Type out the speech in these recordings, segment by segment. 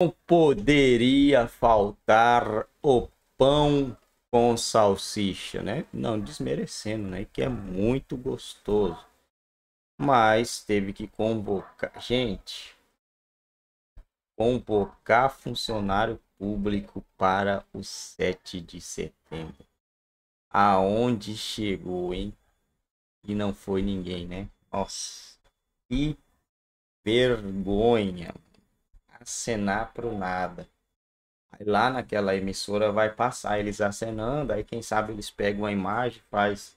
Não poderia faltar o pão com salsicha, né? Não desmerecendo, né? Que é muito gostoso. Mas teve que convocar. Gente, convocar funcionário público para o 7 de setembro. Aonde chegou, hein? E não foi ninguém, né? Nossa, que vergonha acenar pro nada. Aí lá naquela emissora vai passar eles acenando, aí quem sabe eles pegam a imagem, faz,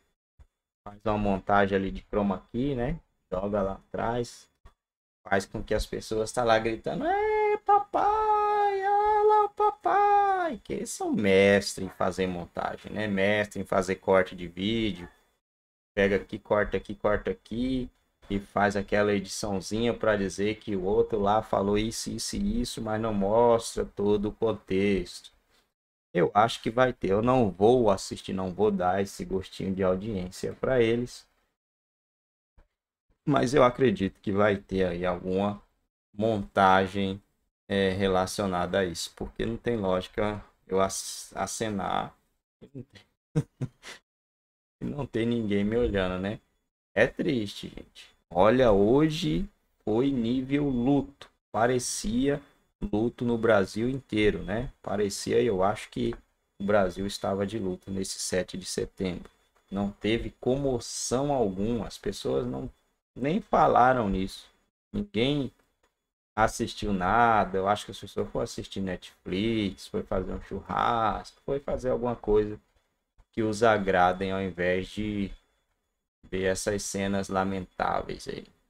faz uma montagem ali de chroma key, né? Joga lá atrás, faz com que as pessoas estão tá lá gritando, é papai, olha lá papai, que eles são mestres em fazer montagem, né? Mestre em fazer corte de vídeo, pega aqui, corta aqui, corta aqui, e faz aquela ediçãozinha para dizer que o outro lá falou isso, isso e isso, mas não mostra todo o contexto. Eu acho que vai ter. Eu não vou assistir, não vou dar esse gostinho de audiência para eles. Mas eu acredito que vai ter aí alguma montagem é, relacionada a isso, porque não tem lógica eu acenar e não tem ninguém me olhando, né? É triste, gente. Olha, hoje foi nível luto. Parecia luto no Brasil inteiro, né? Parecia, eu acho que o Brasil estava de luto nesse 7 de setembro. Não teve comoção alguma, as pessoas não nem falaram nisso. Ninguém assistiu nada. Eu acho que as pessoas foram assistir Netflix, foi fazer um churrasco, foi fazer alguma coisa que os agradem ao invés de ver essas cenas lamentáveis aí.